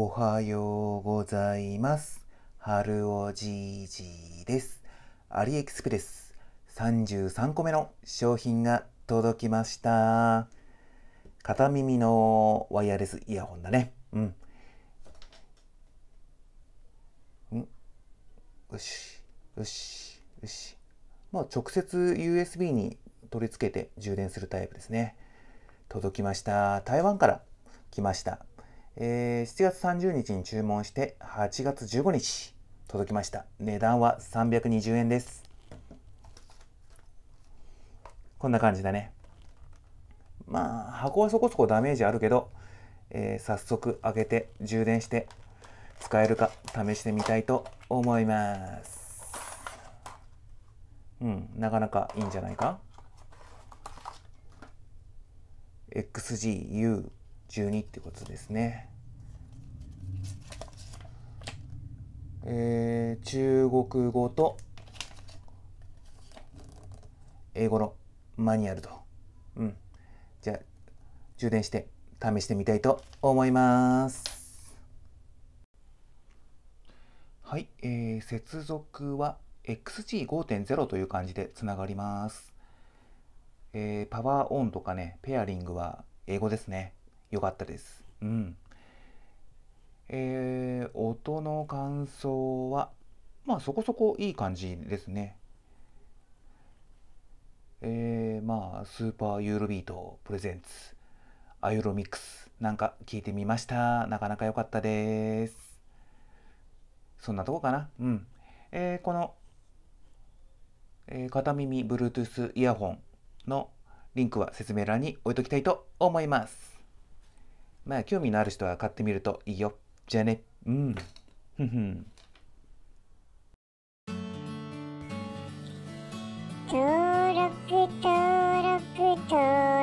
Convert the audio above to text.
おはようございます。春おじいじです。アリエクスプレス33個目の商品が届きました。片耳のワイヤレスイヤホンだね。うん。んよし、よし、よし。まあ直接 USB に取り付けて充電するタイプですね。届きました。台湾から来ました。えー、7月30日に注文して8月15日届きました値段は320円ですこんな感じだねまあ箱はそこそこダメージあるけど、えー、早速開けて充電して使えるか試してみたいと思いますうんなかなかいいんじゃないか XGU 12ってことですね。えー、中国語と英語のマニュアルと。うん。じゃあ、充電して試してみたいと思います。はい、えー、接続は XG5.0 という感じでつながります。えー、パワーオンとかね、ペアリングは英語ですね。良かったです。うん。えー、音の感想は、まあそこそこいい感じですね。えー、まあ、スーパーユーロビートプレゼンツ、アユロミックスなんか聞いてみました。なかなか良かったです。そんなとこかな。うん。えー、この、えー、片耳 Bluetooth イヤホンのリンクは説明欄に置いときたいと思います。まあ、興味のある人は買ってみるといいよ。じゃあね。うん。ふふん。登録登録登録